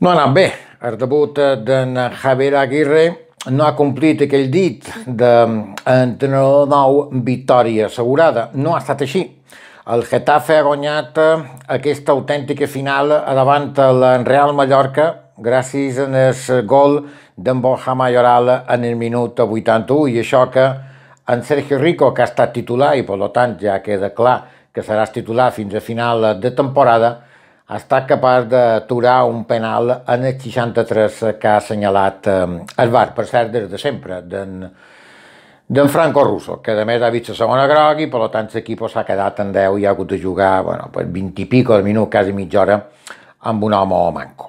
No ha anat bé. El debut d'en Javier Aguirre no ha complit aquell dit d'entrenador nou victòria assegurada. No ha estat així. El Getafe ha guanyat aquesta autèntica final davant el Real Mallorca gràcies a el gol d'en Borja Mayoral en el minut 81 i això que en Sergio Rico, que ha estat titular i per tant ja queda clar que serà titular fins a final de temporada, ha estat capaç d'aturar un penal en el 63 que ha assenyalat el eh, VAR, per cert, des de sempre, d'en Franco Russo, que a més ha vist la segona groc i per tant l'equip s'ha quedat en 10 i ha hagut de jugar bueno, per 20 i pico de minut, quasi mitja hora, amb un home o manco.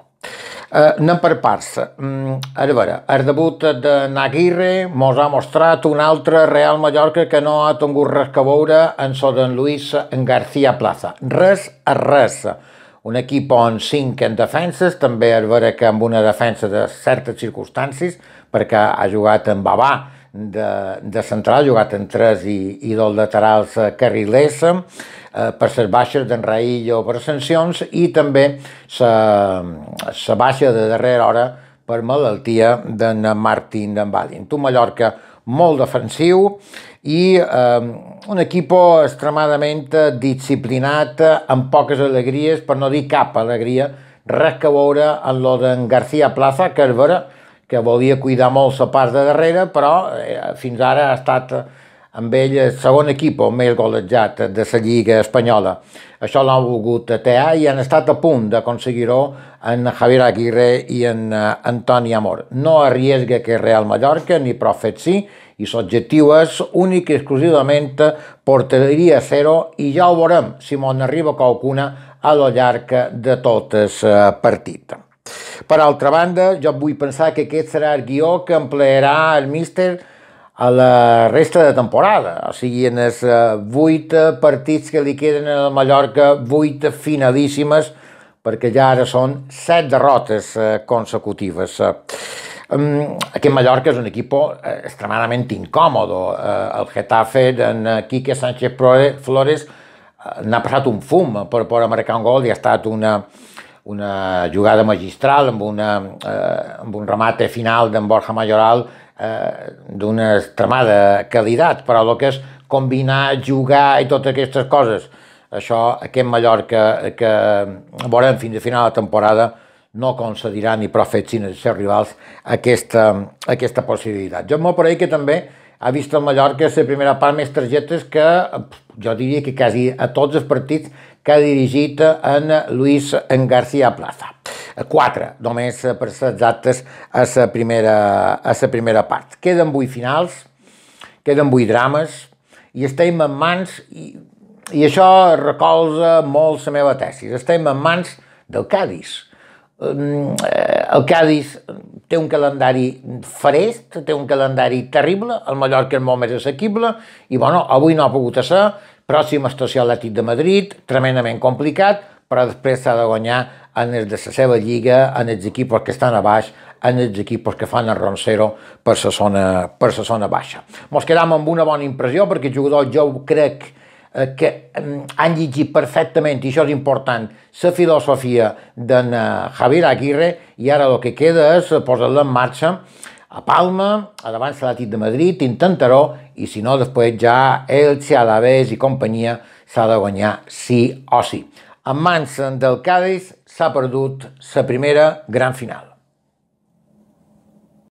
Eh, anem per parts. Mm, a veure, el debut de Naguirre mos ha mostrat un altre Real Mallorca que no ha tingut res que veure en Soden Luis en García Plaza. Res a res. res un equip on cinc en defenses, també es veure que amb una defensa de certes circumstàncies, perquè ha jugat en Babà de, de central, ha jugat en 3 i, i dos laterals eh, carrilers, eh, per ser baixes d'en o per sancions i també la baixa de darrera hora per malaltia d'en Martín d'en En Tu Mallorca molt defensiu i eh, un equip extremadament disciplinat, amb poques alegries, per no dir cap alegria, res que veure en lo d'en García Plaza, que és vera, que volia cuidar molt la part de darrere, però eh, fins ara ha estat amb ell el segon equip o més golejat de la Lliga Espanyola. Això l'han volgut atear i han estat a punt d'aconseguir-ho en Javier Aguirre i en eh, Antoni Amor. No arriesga que Real Mallorca ni Profet sí i l'objectiu és únic i exclusivament porteria zero i ja ho veurem si m'on arriba qualcuna a lo llarg de tot el eh, partit. Per altra banda, jo vull pensar que aquest serà el guió que emplearà el míster a la resta de temporada. O sigui, en els eh, vuit eh, partits que li queden a Mallorca, vuit finalíssimes, perquè ja ara són set derrotes eh, consecutives. Aquest Mallorca és un equip extremadament incòmodo. El Getafe d'en Quique Sánchez Flores n'ha passat un fum per poder marcar un gol i ha estat una, una jugada magistral amb, una, eh, amb un remate final d'en Borja Mayoral eh, eh, d'una extremada qualitat, però el que és combinar, jugar i totes aquestes coses, això aquest Mallorca que veurem fins a final de temporada no concedirà ni profet sinó els seus rivals aquesta, aquesta possibilitat. Jo m'ho pareix que també ha vist el Mallorca la primera part més targetes que eh, jo diria que quasi a tots els partits que ha dirigit en Luis en García Plaza. Eh, quatre, només eh, per ser exactes a la primera, a la primera part. Queden vuit finals, queden vuit drames, i estem en mans, i, i això recolza molt la meva tesi, estem en mans del Cádiz. Mm, eh, el Cádiz té un calendari farest, té un calendari terrible, el Mallorca és molt més assequible, i bueno, avui no ha pogut ser, pròxima estació Atlètic de Madrid, tremendament complicat, però després s'ha de guanyar en els de la seva lliga, en els equips que estan a baix, en els equips que fan el roncero per la zona, per la zona baixa. Ens quedam amb una bona impressió perquè els jugadors jo crec eh, que mm, han llegit perfectament, i això és important, la filosofia d'en eh, Javier Aguirre i ara el que queda és posar-la en marxa a Palma, a davant l'Atit de Madrid, intentar-ho, i si no, després ja Elche, Alavés i companyia s'ha de guanyar sí o sí en mans del Cádiz s'ha perdut la primera gran final.